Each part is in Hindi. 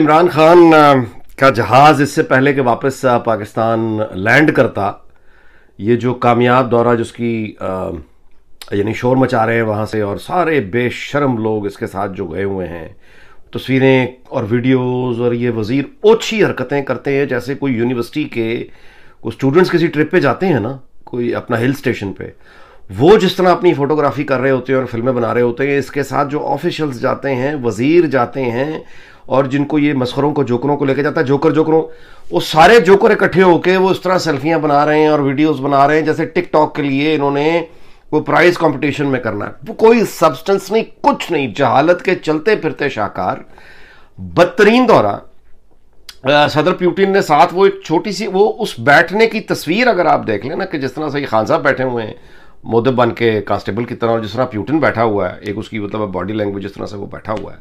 इमरान खान का जहाज इससे पहले कि वापस पाकिस्तान लैंड करता ये जो कामयाब दौरा जिसकी यानी शोर मचा रहे हैं वहाँ से और सारे बेशरम लोग इसके साथ जो गए हुए हैं तस्वीरें और वीडियोस और ये वज़ीर ओछी हरकतें करते हैं जैसे कोई यूनिवर्सिटी के कोई स्टूडेंट्स किसी ट्रिप पे जाते हैं ना कोई अपना हिल स्टेशन पे वो जिस तरह अपनी फोटोग्राफी कर रहे होते हैं और फिल्में बना रहे होते हैं इसके साथ जो ऑफिशल्स जाते हैं वज़ीर जाते हैं और जिनको ये मस्करों को जोकरों को लेके जाता है जोकर जोकरों वो सारे जोकर इकट्ठे होके वो इस तरह सेल्फियाँ बना रहे हैं और वीडियोस बना रहे हैं जैसे टिकटॉक के लिए इन्होंने वो प्राइस कंपटीशन में करना है वो कोई सब्सटेंस नहीं कुछ नहीं जहालत के चलते फिरते शाहकार बदतरीन दौरा सदर प्यूटिन ने साथ वो एक छोटी सी वो उस बैठने की तस्वीर अगर आप देख लें ना कि जिस तरह से ये खान साहब बैठे हुए हैं मोदब बन के कांस्टेबल की तरह और जिस तरह प्यूटिन बैठा हुआ है एक उसकी मतलब बॉडी लैंग्वेज जिस तरह से वो बैठा हुआ है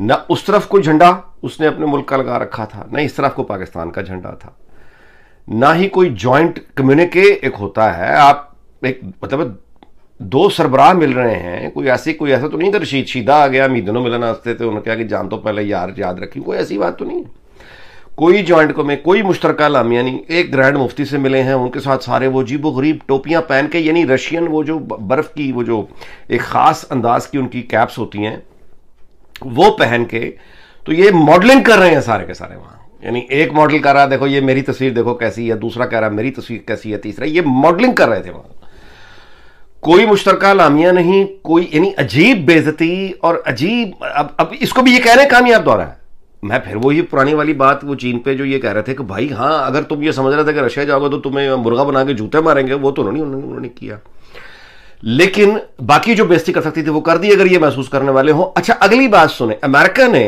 न उस तरफ कोई झंडा उसने अपने मुल्क का लगा रखा था न इस तरफ को पाकिस्तान का झंडा था ना ही कोई जॉइंट कम्युनिके एक होता है आप एक मतलब दो सरबराह मिल रहे हैं कोई ऐसी कोई ऐसा तो नहीं था रशीद शीदा आ गया मीदनों मिलन हंसते थे तो उन्होंने कहा कि जान तो पहले यार याद रखी कोई ऐसी बात तो नहीं कोई जॉइंट को में कोई मुश्तरका लामिया नहीं एक ग्रैंड मुफ्ती से मिले हैं उनके साथ सारे वो जीबो गरीब टोपियाँ पहन के यानी रशियन वो जो बर्फ़ की वो जो एक ख़ास अंदाज की उनकी कैप्स होती हैं वो पहन के तो ये मॉडलिंग कर रहे हैं सारे के सारे वहां यानी एक मॉडल कर रहा है देखो ये मेरी तस्वीर देखो कैसी है दूसरा कह रहा है मेरी तस्वीर कैसी है तीसरा ये मॉडलिंग कर रहे थे वहां कोई मुश्तर लामिया नहीं कोई यानी अजीब बेजती और अजीब अब अब इसको भी ये हैं कामयाब दौरा है मैं फिर वो ही पुरानी वाली बात वो चीन पे जो ये कह रहे थे कि भाई हाँ अगर तुम ये समझ रहे थे कि रशिया जाओगे तो तुम्हें मुर्गा बना के जूते मारेंगे वो तो उन्होंने उन्होंने किया लेकिन बाकी जो बेस्ती कर सकती थी वो कर दी अगर ये महसूस करने वाले हो अच्छा अगली बात सुने अमेरिका ने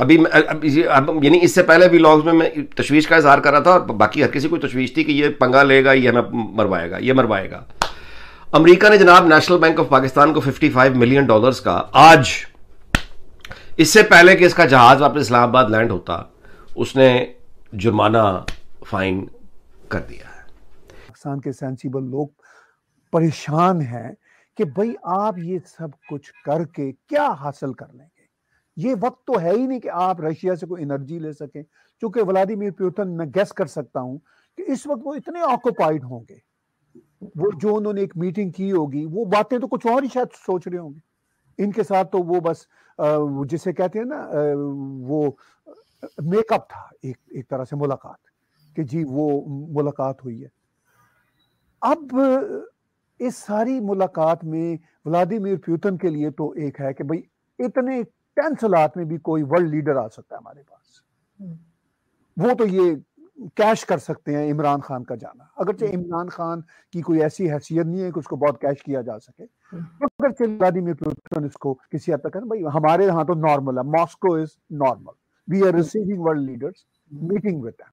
अभी अब यानी इससे पहले भी लॉग्स में मैं तशवीश का इजहार कर रहा था और बाकी हर किसी को तशवीश थी कि ये पंगा लेगा ये हमें मरवाएगा ये मरवाएगा अमेरिका ने जनाब नेशनल बैंक ऑफ पाकिस्तान को 55 मिलियन डॉलर्स का आज इससे पहले कि इसका जहाज वापस इस्लामाबाद लैंड होता उसने जुर्माना फाइन कर दिया है पाकिस्तान के सेंसिबल लोग परेशान हैं कि भाई आप ये सब कुछ करके क्या हासिल कर लेंगे ये वक्त तो है ही नहीं कि आप रशिया से कोई एनर्जी ले सकें क्योंकि व्लादिमीर प्यूतन मैं गैस कर सकता हूं कि इस वक्त वो इतने ऑक्यूपाइड होंगे वो जो उन्होंने एक मीटिंग की होगी वो बातें तो कुछ और ही शायद सोच रहे होंगे इनके साथ तो वो बस जिसे कहते हैं ना वो मेकअप था एक एक तरह से मुलाकात कि जी वो मुलाकात हुई है अब इस सारी मुलाकात में व्लादिमीर प्यूतन के लिए तो एक है कि भाई इतने टेंसल में भी कोई वर्ल्ड लीडर आ सकता है हमारे पास वो तो ये कैश कर सकते हैं इमरान खान का जाना अगरचे हम्म। इमरान खान की कोई ऐसी हैसियत नहीं है कि उसको बहुत कैश किया जा सके हम्म। अगर तो व्लादिमीर पुतिन इसको किसी हद तक भाई हमारे यहाँ तो नॉर्मल है Moscow is normal we are receiving world leaders meeting with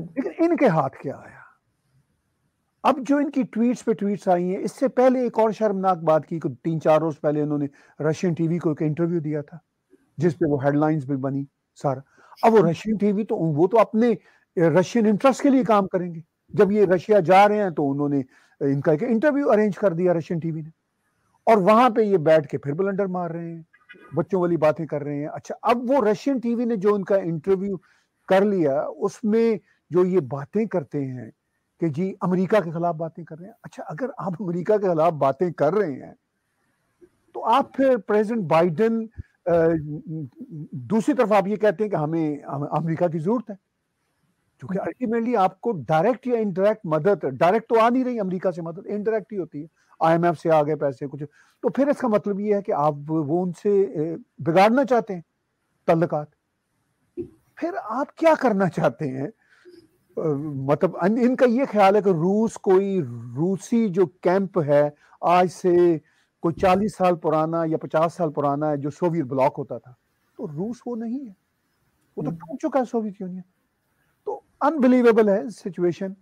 लेकिन इनके हाथ क्या आया अब जो इनकी ट्वीट्स पे ट्वीट्स आई हैं इससे पहले एक और शर्मनाक बात की तीन चार रोज पहले इन्होंने रशियन टीवी को एक इंटरव्यू दिया था जिसपे वो हेडलाइंस भी बनी सारा अब वो रशियन टीवी तो वो तो अपने रशियन इंटरेस्ट के लिए काम करेंगे जब ये रशिया जा रहे हैं तो उन्होंने इनका एक इंटरव्यू अरेंज कर दिया रशियन टीवी ने और वहां पे ये बैठ के फिर बुलंडर मार रहे हैं बच्चों वाली बातें कर रहे हैं अच्छा अब वो रशियन टीवी ने जो उनका इंटरव्यू कर लिया उसमें जो ये बातें करते हैं कि जी अमेरिका के खिलाफ बातें कर रहे हैं अच्छा अगर आप अमेरिका के खिलाफ बातें कर रहे हैं तो आप फिर प्रेसिडेंट बाइडन दूसरी तरफ आप ये कहते हैं कि हमें अमेरिका की जरूरत है क्योंकि अल्टीमेटली आपको डायरेक्ट या इनडायरेक्ट मदद डायरेक्ट तो आ नहीं रही अमेरिका से मदद इनडायरेक्ट ही होती है आईएमएफ से आ गए पैसे कुछ तो फिर इसका मतलब ये है कि आप वो उनसे बिगाड़ना चाहते हैं तल्लक फिर आप क्या करना चाहते हैं मतलब इनका ये ख्याल है कि रूस कोई रूसी जो कैंप है आज से कोई चालीस साल पुराना या पचास साल पुराना है जो सोवियत ब्लॉक होता था तो रूस वो नहीं है वो तो हम्म। टूट चुका है सोवियत यूनियन तो अनबिलीवेबल है सिचुएशन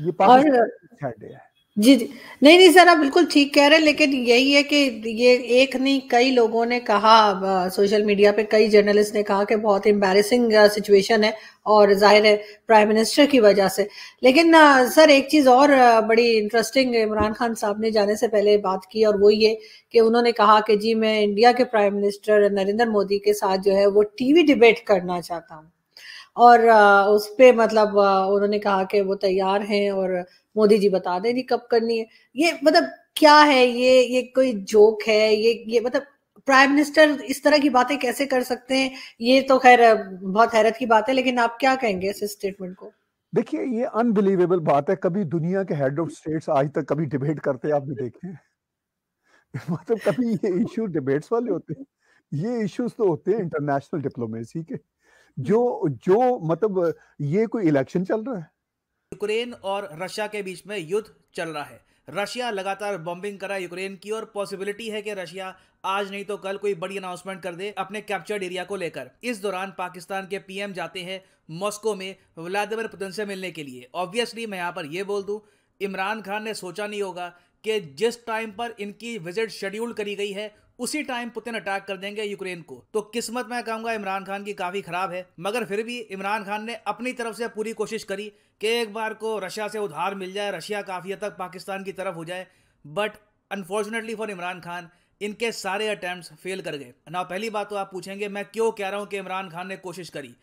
ये पाकिस्तान है जी जी नहीं नहीं सर आप बिल्कुल ठीक कह रहे हैं लेकिन यही है कि ये एक नहीं कई लोगों ने कहा आ, सोशल मीडिया पे कई जर्नलिस्ट ने कहा कि बहुत एम्बेरसिंग सिचुएशन है और जाहिर है प्राइम मिनिस्टर की वजह से लेकिन आ, सर एक चीज़ और आ, बड़ी इंटरेस्टिंग इमरान खान साहब ने जाने से पहले बात की और वो ये कि उन्होंने कहा कि जी मैं इंडिया के प्राइम मिनिस्टर नरेंद्र मोदी के साथ जो है वो टीवी डिबेट करना चाहता हूँ और उस पर मतलब उन्होंने कहा कि वो तैयार हैं और मोदी जी बता दे जी कब करनी है ये मतलब क्या है ये ये कोई जोक है ये ये मतलब प्राइम मिनिस्टर इस तरह की बातें कैसे कर सकते हैं ये तो खैर बहुत हैरत की बात है लेकिन आप क्या कहेंगे इस स्टेटमेंट को देखिए ये अनबिलीवेबल बात है कभी दुनिया के हेड ऑफ स्टेट्स आज तक कभी डिबेट करते आपने देखे मतलब कभी ये इशू डिबेट्स वाले होते हैं ये इश्यूज तो होते हैं इंटरनेशनल डिप्लोमेसी के जो जो मतलब ये कोई इलेक्शन चल रहा है यूक्रेन और रशिया के बीच में युद्ध चल रहा है रशिया लगातार बॉम्बिंग करा यूक्रेन की और पॉसिबिलिटी है कि रशिया आज नहीं तो कल कोई बड़ी अनाउंसमेंट कर दे अपने कैप्चर्ड एरिया को लेकर इस दौरान पाकिस्तान के पीएम जाते हैं मॉस्को में व्लादिमिर पुतिन से मिलने के लिए ऑब्वियसली मैं यहाँ पर यह बोल दूँ इमरान खान ने सोचा नहीं होगा कि जिस टाइम पर इनकी विजिट शेड्यूल करी गई है उसी टाइम पुतिन अटैक कर देंगे यूक्रेन को तो किस्मत मैं कहूंगा इमरान खान की काफी खराब है मगर फिर भी इमरान खान ने अपनी तरफ से पूरी कोशिश करी कि एक बार को रशिया से उधार मिल जाए रशिया काफी हद तक पाकिस्तान की तरफ हो जाए but unfortunately for Imran Khan इनके सारे अटैम्प्ट फेल कर गए ना पहली बात तो आप पूछेंगे मैं क्यों कह रहा हूं कि इमरान खान ने कोशिश करी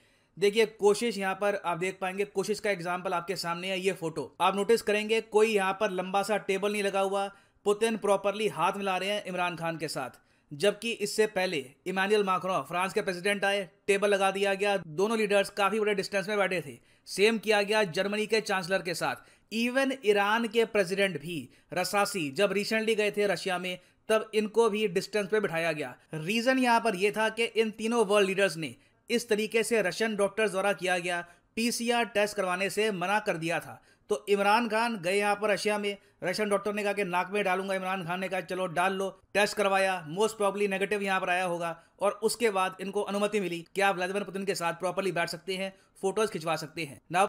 देखिए कोशिश यहाँ पर आप देख पाएंगे कोशिश का एग्जाम्पल आपके सामने है ये फोटो आप नोटिस करेंगे कोई यहाँ पर लंबा सा टेबल नहीं लगा हुआ पुतिन प्रॉपरली हाथ मिला रहे हैं इमरान खान के साथ जबकि इससे पहले इमानुअल माकरो फ्रांस के प्रेसिडेंट आए टेबल लगा दिया गया दोनों लीडर्स काफ़ी बड़े डिस्टेंस में बैठे थे सेम किया गया जर्मनी के चांसलर के साथ इवन ईरान के प्रेसिडेंट भी रसासी जब रिसेंटली गए थे रशिया में तब इनको भी डिस्टेंस पे बिठाया गया रीज़न यहाँ पर यह था कि इन तीनों वर्ल्ड लीडर्स ने इस तरीके से रशियन डॉक्टर्स द्वारा किया गया पीसीआर टेस्ट करवाने से मना कर दिया था तो इमरान खान गए यहाँ पर रशिया में रशियन डॉक्टर ने कहा कि नाक में डालूंगा इमरान खान ने कहा चलो डाल लो टेस्ट करवाया मोस्ट प्रॉब्ली नेगेटिव यहाँ पर आया होगा और उसके बाद इनको अनुमति मिली कि आप व्लादिमिर पुतिन के साथ प्रॉपरली बैठ सकते हैं फोटोज खिंचवा सकते हैं ना